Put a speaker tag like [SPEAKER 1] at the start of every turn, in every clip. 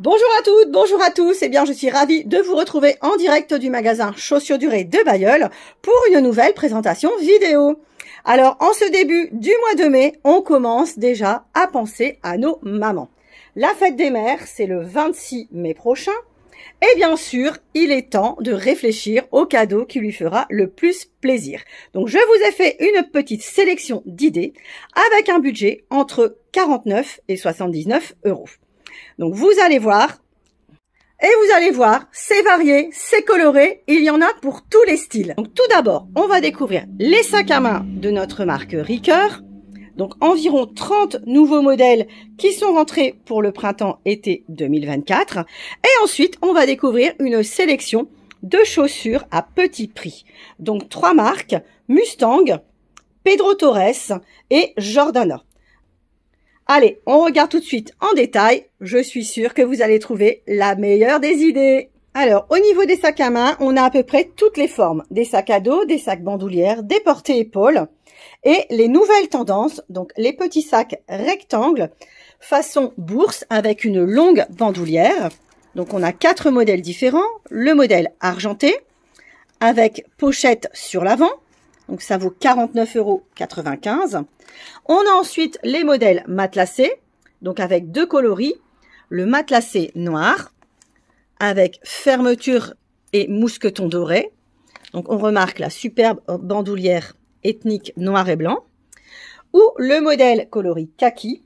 [SPEAKER 1] Bonjour à toutes, bonjour à tous. et eh bien, je suis ravie de vous retrouver en direct du magasin Chaussures Durées de Bayeul pour une nouvelle présentation vidéo. Alors, en ce début du mois de mai, on commence déjà à penser à nos mamans. La fête des mères, c'est le 26 mai prochain. Et bien sûr, il est temps de réfléchir au cadeau qui lui fera le plus plaisir. Donc je vous ai fait une petite sélection d'idées avec un budget entre 49 et 79 euros. Donc vous allez voir, et vous allez voir, c'est varié, c'est coloré, il y en a pour tous les styles. Donc tout d'abord, on va découvrir les sacs à main de notre marque Ricoeur. Donc environ 30 nouveaux modèles qui sont rentrés pour le printemps-été 2024. Et ensuite, on va découvrir une sélection de chaussures à petit prix. Donc trois marques, Mustang, Pedro Torres et Jordana. Allez, on regarde tout de suite en détail. Je suis sûre que vous allez trouver la meilleure des idées. Alors, au niveau des sacs à main, on a à peu près toutes les formes. Des sacs à dos, des sacs bandoulières, des portées épaules. Et les nouvelles tendances, donc les petits sacs rectangles, façon bourse avec une longue bandoulière. Donc, on a quatre modèles différents. Le modèle argenté, avec pochette sur l'avant, donc ça vaut 49,95 euros. On a ensuite les modèles matelassés, donc avec deux coloris. Le matelassé noir avec fermeture et mousqueton doré. Donc on remarque la superbe bandoulière ethnique noir et blanc. Ou le modèle coloris kaki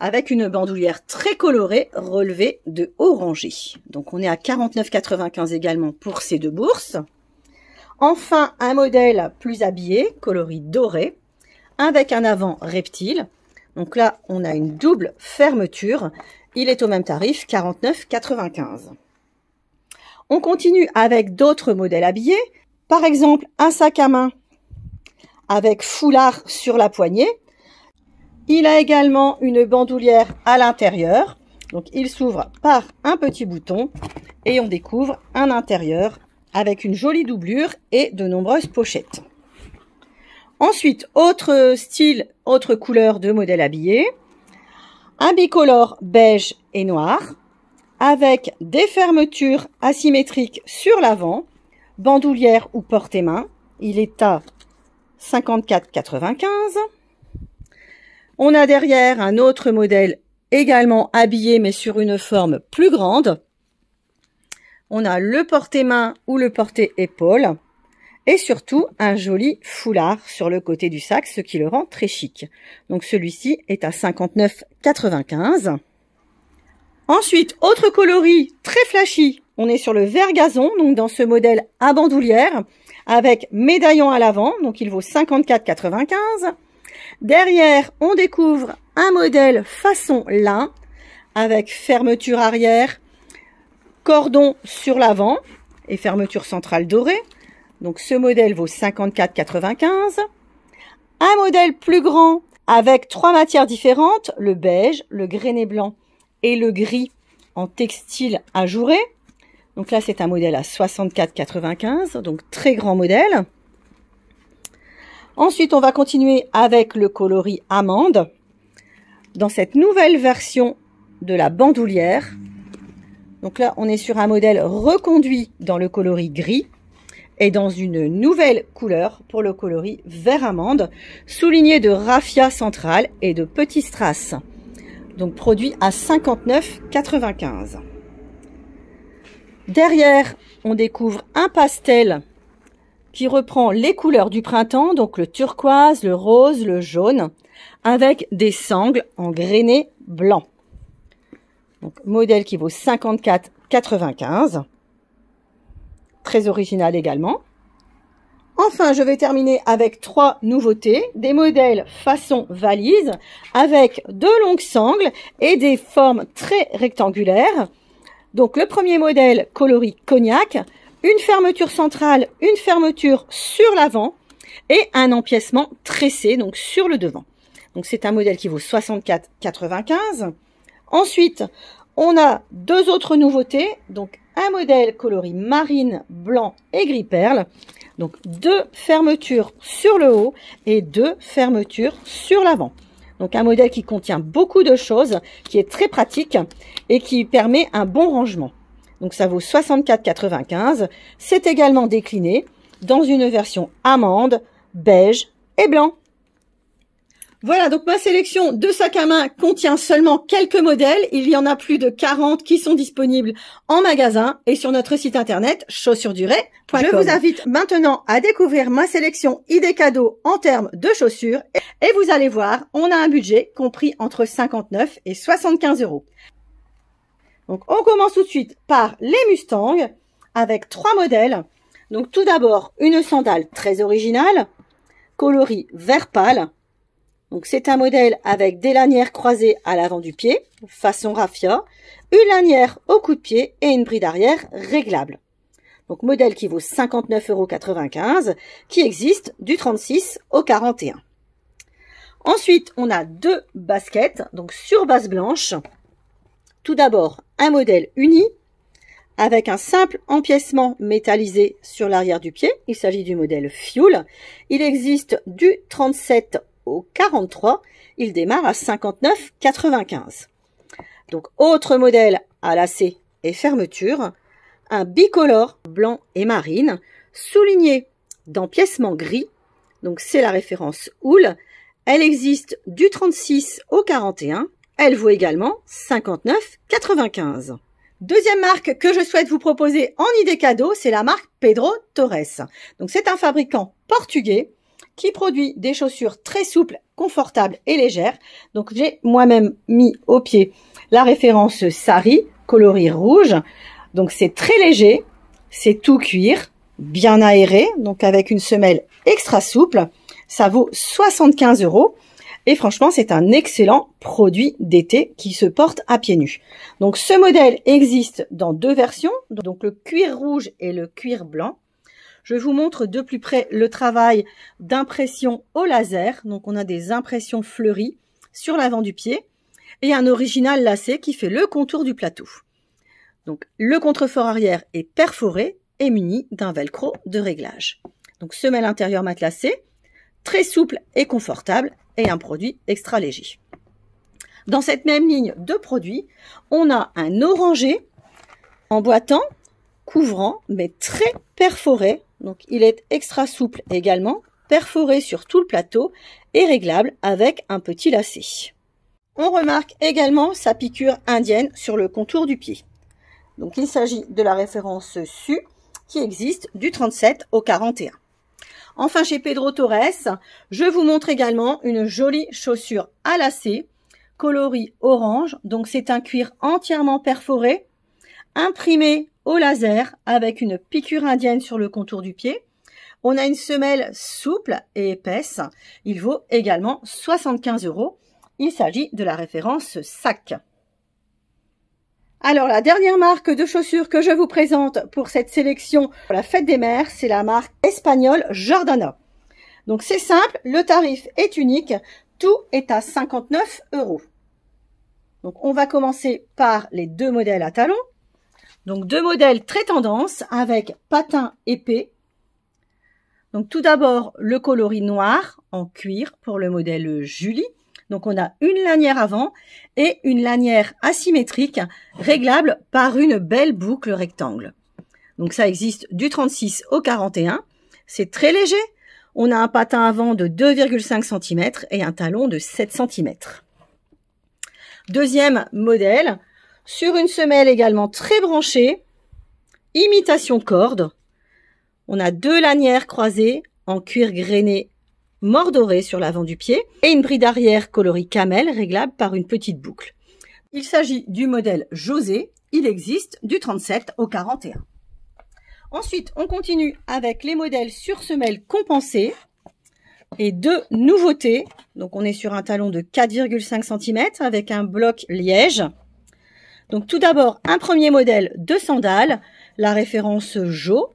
[SPEAKER 1] avec une bandoulière très colorée relevée de orangé. Donc on est à 49,95 également pour ces deux bourses. Enfin, un modèle plus habillé, coloris doré, avec un avant reptile. Donc là, on a une double fermeture. Il est au même tarif, 49,95. On continue avec d'autres modèles habillés. Par exemple, un sac à main avec foulard sur la poignée. Il a également une bandoulière à l'intérieur. Donc il s'ouvre par un petit bouton et on découvre un intérieur avec une jolie doublure et de nombreuses pochettes. Ensuite, autre style, autre couleur de modèle habillé. Un bicolore beige et noir avec des fermetures asymétriques sur l'avant, bandoulière ou porte-main. Il est à 54,95. On a derrière un autre modèle également habillé mais sur une forme plus grande on a le porté-main ou le porté-épaule et surtout un joli foulard sur le côté du sac, ce qui le rend très chic. Donc celui-ci est à 59,95. Ensuite, autre coloris très flashy, on est sur le vert gazon, donc dans ce modèle à bandoulière, avec médaillon à l'avant, donc il vaut 54,95. Derrière, on découvre un modèle façon lin, avec fermeture arrière, Cordon sur l'avant et fermeture centrale dorée. Donc ce modèle vaut 54,95. Un modèle plus grand avec trois matières différentes, le beige, le grainé blanc et le gris en textile ajouré. Donc là, c'est un modèle à 64,95, donc très grand modèle. Ensuite, on va continuer avec le coloris amande dans cette nouvelle version de la bandoulière. Donc là, on est sur un modèle reconduit dans le coloris gris et dans une nouvelle couleur pour le coloris vert amande, souligné de raffia central et de petits strass. Donc produit à 59,95. Derrière, on découvre un pastel qui reprend les couleurs du printemps, donc le turquoise, le rose, le jaune, avec des sangles en grainé blanc. Donc, modèle qui vaut 54,95. Très original également. Enfin, je vais terminer avec trois nouveautés, des modèles façon valise avec de longues sangles et des formes très rectangulaires. Donc le premier modèle coloris cognac, une fermeture centrale, une fermeture sur l'avant et un empiècement tressé donc sur le devant. Donc c'est un modèle qui vaut 64,95. Ensuite, on a deux autres nouveautés, donc un modèle coloris marine, blanc et gris perle. Donc deux fermetures sur le haut et deux fermetures sur l'avant. Donc un modèle qui contient beaucoup de choses, qui est très pratique et qui permet un bon rangement. Donc ça vaut 64,95. C'est également décliné dans une version amande, beige et blanc. Voilà, donc ma sélection de sacs à main contient seulement quelques modèles. Il y en a plus de 40 qui sont disponibles en magasin et sur notre site internet durées. Je vous invite maintenant à découvrir ma sélection idées cadeaux en termes de chaussures. Et vous allez voir, on a un budget compris entre 59 et 75 euros. Donc on commence tout de suite par les Mustangs avec trois modèles. Donc tout d'abord, une sandale très originale, coloris vert pâle, donc c'est un modèle avec des lanières croisées à l'avant du pied, façon raffia, une lanière au coup de pied et une bride arrière réglable. Donc modèle qui vaut 59,95 qui existe du 36 au 41. Ensuite, on a deux baskets, donc sur base blanche. Tout d'abord, un modèle uni avec un simple empiècement métallisé sur l'arrière du pied. Il s'agit du modèle Fuel. Il existe du 37 au 43, il démarre à 59,95. Donc autre modèle à lacets et fermeture, un bicolore blanc et marine, souligné d'empiècement gris, donc c'est la référence houle, elle existe du 36 au 41, elle vaut également 59,95. Deuxième marque que je souhaite vous proposer en idée cadeau, c'est la marque Pedro Torres. Donc c'est un fabricant portugais qui produit des chaussures très souples, confortables et légères. Donc j'ai moi-même mis au pied la référence Sari, coloris rouge. Donc c'est très léger, c'est tout cuir, bien aéré, donc avec une semelle extra souple. Ça vaut 75 euros. Et franchement, c'est un excellent produit d'été qui se porte à pieds nus. Donc ce modèle existe dans deux versions, donc le cuir rouge et le cuir blanc. Je vous montre de plus près le travail d'impression au laser. Donc on a des impressions fleuries sur l'avant du pied et un original lacé qui fait le contour du plateau. Donc le contrefort arrière est perforé et muni d'un velcro de réglage. Donc semelle intérieure matelassée, très souple et confortable et un produit extra léger. Dans cette même ligne de produits, on a un orangé en boitant couvrant, mais très perforé donc il est extra souple également, perforé sur tout le plateau et réglable avec un petit lacet. On remarque également sa piqûre indienne sur le contour du pied. Donc il s'agit de la référence SU qui existe du 37 au 41. Enfin chez Pedro Torres, je vous montre également une jolie chaussure à lacets coloris orange. Donc c'est un cuir entièrement perforé Imprimé au laser avec une piqûre indienne sur le contour du pied. On a une semelle souple et épaisse. Il vaut également 75 euros. Il s'agit de la référence SAC. Alors la dernière marque de chaussures que je vous présente pour cette sélection pour la fête des mères, c'est la marque espagnole Jordana. Donc c'est simple, le tarif est unique, tout est à 59 euros. Donc on va commencer par les deux modèles à talons. Donc deux modèles très tendance avec patin épais. Donc tout d'abord le coloris noir en cuir pour le modèle Julie. Donc on a une lanière avant et une lanière asymétrique réglable par une belle boucle rectangle. Donc ça existe du 36 au 41. C'est très léger. On a un patin avant de 2,5 cm et un talon de 7 cm. Deuxième modèle, sur une semelle également très branchée, imitation corde. On a deux lanières croisées en cuir grainé mordoré sur l'avant du pied et une bride arrière coloris camel réglable par une petite boucle. Il s'agit du modèle José, il existe du 37 au 41. Ensuite, on continue avec les modèles sur semelle compensée et deux nouveautés. Donc on est sur un talon de 4,5 cm avec un bloc liège donc tout d'abord, un premier modèle de sandales, la référence Jo.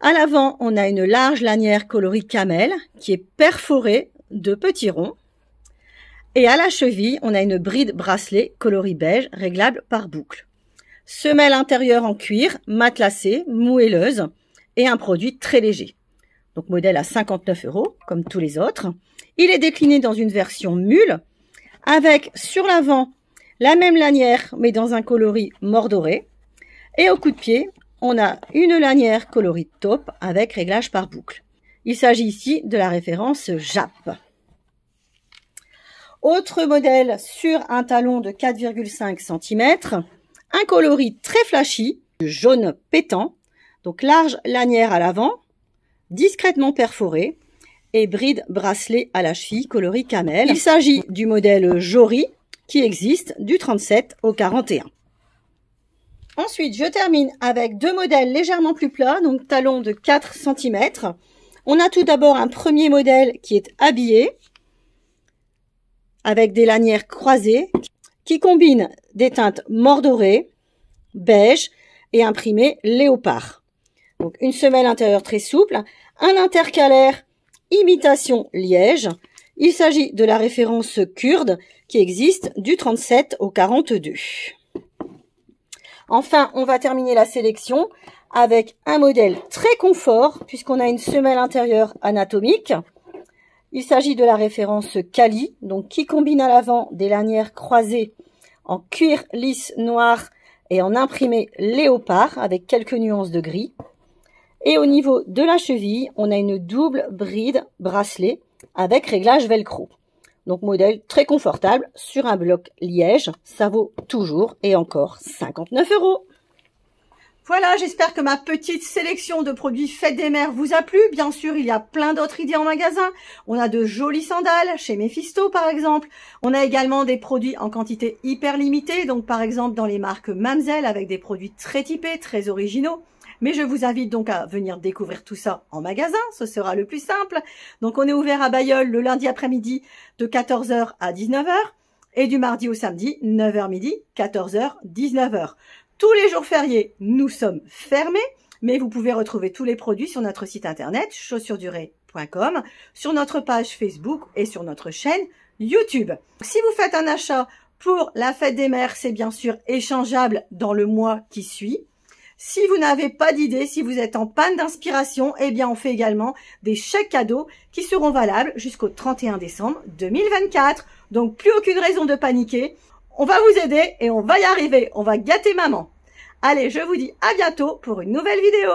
[SPEAKER 1] À l'avant, on a une large lanière coloris camel qui est perforée de petits ronds. Et à la cheville, on a une bride bracelet coloris beige réglable par boucle. Semelle intérieure en cuir, matelassée, moelleuse et un produit très léger. Donc modèle à 59 euros, comme tous les autres. Il est décliné dans une version mule, avec sur l'avant la même lanière mais dans un coloris mordoré. Et au coup de pied, on a une lanière coloris taupe avec réglage par boucle. Il s'agit ici de la référence JAP. Autre modèle sur un talon de 4,5 cm, un coloris très flashy, jaune pétant, donc large lanière à l'avant, discrètement perforée et bride bracelet à la cheville coloris camel. Il s'agit du modèle Jory qui existe du 37 au 41. Ensuite, je termine avec deux modèles légèrement plus plats, donc talons de 4 cm. On a tout d'abord un premier modèle qui est habillé, avec des lanières croisées, qui combine des teintes mordorées, beige et imprimé léopard. Donc une semelle intérieure très souple, un intercalaire imitation liège, il s'agit de la référence kurde qui existe du 37 au 42. Enfin, on va terminer la sélection avec un modèle très confort puisqu'on a une semelle intérieure anatomique. Il s'agit de la référence Kali, donc qui combine à l'avant des lanières croisées en cuir lisse noir et en imprimé léopard avec quelques nuances de gris. Et au niveau de la cheville, on a une double bride bracelet avec réglage velcro. Donc modèle très confortable sur un bloc liège. Ça vaut toujours et encore 59 euros. Voilà, j'espère que ma petite sélection de produits Fête des Mères vous a plu. Bien sûr, il y a plein d'autres idées en magasin. On a de jolies sandales, chez Mephisto par exemple. On a également des produits en quantité hyper limitée, donc par exemple dans les marques Mamselle avec des produits très typés, très originaux. Mais je vous invite donc à venir découvrir tout ça en magasin, ce sera le plus simple. Donc on est ouvert à Bayeul le lundi après-midi de 14h à 19h et du mardi au samedi 9h midi, 14h, 19h. Tous les jours fériés, nous sommes fermés, mais vous pouvez retrouver tous les produits sur notre site internet chaussuresdurées.com, sur notre page Facebook et sur notre chaîne YouTube. Si vous faites un achat pour la fête des mères, c'est bien sûr échangeable dans le mois qui suit. Si vous n'avez pas d'idée, si vous êtes en panne d'inspiration, eh bien on fait également des chèques cadeaux qui seront valables jusqu'au 31 décembre 2024. Donc plus aucune raison de paniquer. On va vous aider et on va y arriver. On va gâter maman. Allez, je vous dis à bientôt pour une nouvelle vidéo.